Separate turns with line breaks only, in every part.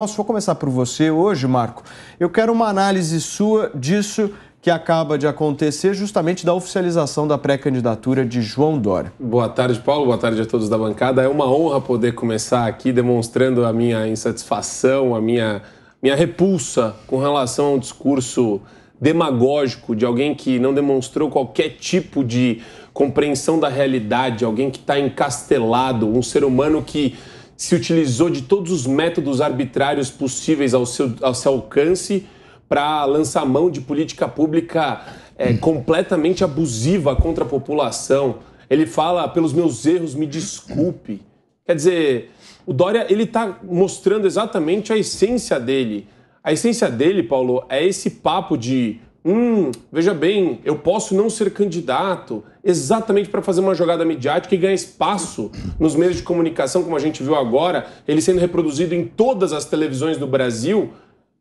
Posso vou começar por você hoje, Marco. Eu quero uma análise sua disso que acaba de acontecer, justamente da oficialização da pré-candidatura de João Dória. Boa tarde, Paulo.
Boa tarde a todos da bancada. É uma honra poder começar aqui demonstrando a minha insatisfação, a minha, minha repulsa com relação ao discurso demagógico de alguém que não demonstrou qualquer tipo de compreensão da realidade, alguém que está encastelado, um ser humano que se utilizou de todos os métodos arbitrários possíveis ao seu, ao seu alcance para lançar mão de política pública é, hum. completamente abusiva contra a população. Ele fala, pelos meus erros, me desculpe. Quer dizer, o Dória ele está mostrando exatamente a essência dele. A essência dele, Paulo, é esse papo de Hum, veja bem, eu posso não ser candidato exatamente para fazer uma jogada midiática e ganhar espaço nos meios de comunicação, como a gente viu agora, ele sendo reproduzido em todas as televisões do Brasil,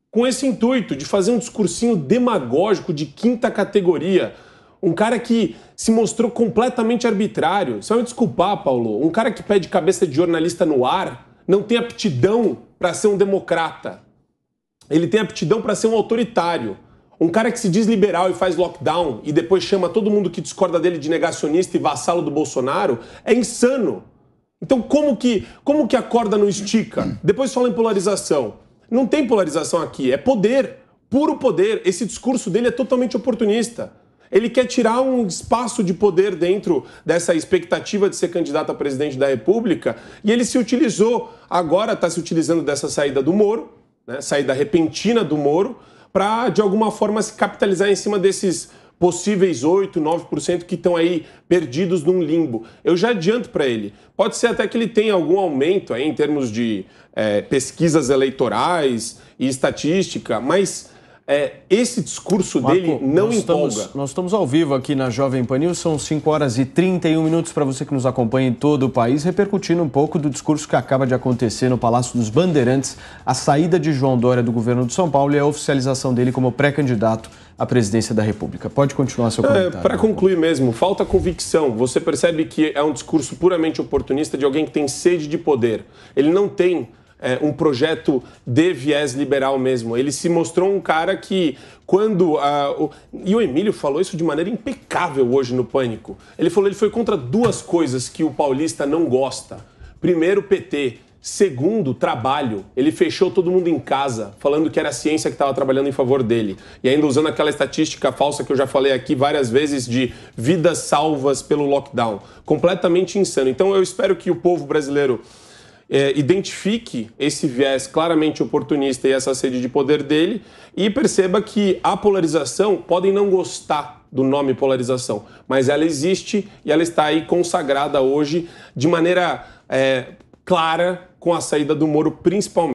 com esse intuito de fazer um discursinho demagógico de quinta categoria. Um cara que se mostrou completamente arbitrário. Você vai me desculpar, Paulo. Um cara que pede cabeça de jornalista no ar não tem aptidão para ser um democrata. Ele tem aptidão para ser um autoritário. Um cara que se diz liberal e faz lockdown e depois chama todo mundo que discorda dele de negacionista e vassalo do Bolsonaro é insano. Então como que, como que a corda não estica? Depois fala em polarização. Não tem polarização aqui, é poder, puro poder. Esse discurso dele é totalmente oportunista. Ele quer tirar um espaço de poder dentro dessa expectativa de ser candidato a presidente da República e ele se utilizou, agora está se utilizando dessa saída do Moro, né, saída repentina do Moro, para, de alguma forma, se capitalizar em cima desses possíveis 8, 9% que estão aí perdidos num limbo. Eu já adianto para ele. Pode ser até que ele tenha algum aumento aí em termos de é, pesquisas eleitorais e estatística, mas é, esse discurso Marco, dele não nós empolga. Estamos,
nós estamos ao vivo aqui na Jovem Pan News, são 5 horas e 31 minutos para você que nos acompanha em todo o país, repercutindo um pouco do discurso que acaba de acontecer no Palácio dos Bandeirantes, a saída de João Dória do governo de São Paulo e a oficialização dele como pré-candidato à presidência da República. Pode continuar seu é, comentário. É, para
concluir mesmo, falta convicção. Você percebe que é um discurso puramente oportunista de alguém que tem sede de poder. Ele não tem é, um projeto de viés liberal mesmo. Ele se mostrou um cara que, quando. o, e o Emílio falou isso de maneira impecável hoje no Pânico. Ele falou ele foi contra duas coisas que o paulista não gosta: primeiro, PT. Segundo, trabalho. Ele fechou todo mundo em casa, falando que era a ciência que estava trabalhando em favor dele. E ainda usando aquela estatística falsa que eu já falei aqui várias vezes de vidas salvas pelo lockdown. Completamente insano. Então eu espero que o povo brasileiro é, identifique esse viés claramente oportunista e essa sede de poder dele e perceba que a polarização podem não gostar do nome polarização, mas ela existe e ela está aí consagrada hoje de maneira é, clara com a saída do Moro, principalmente.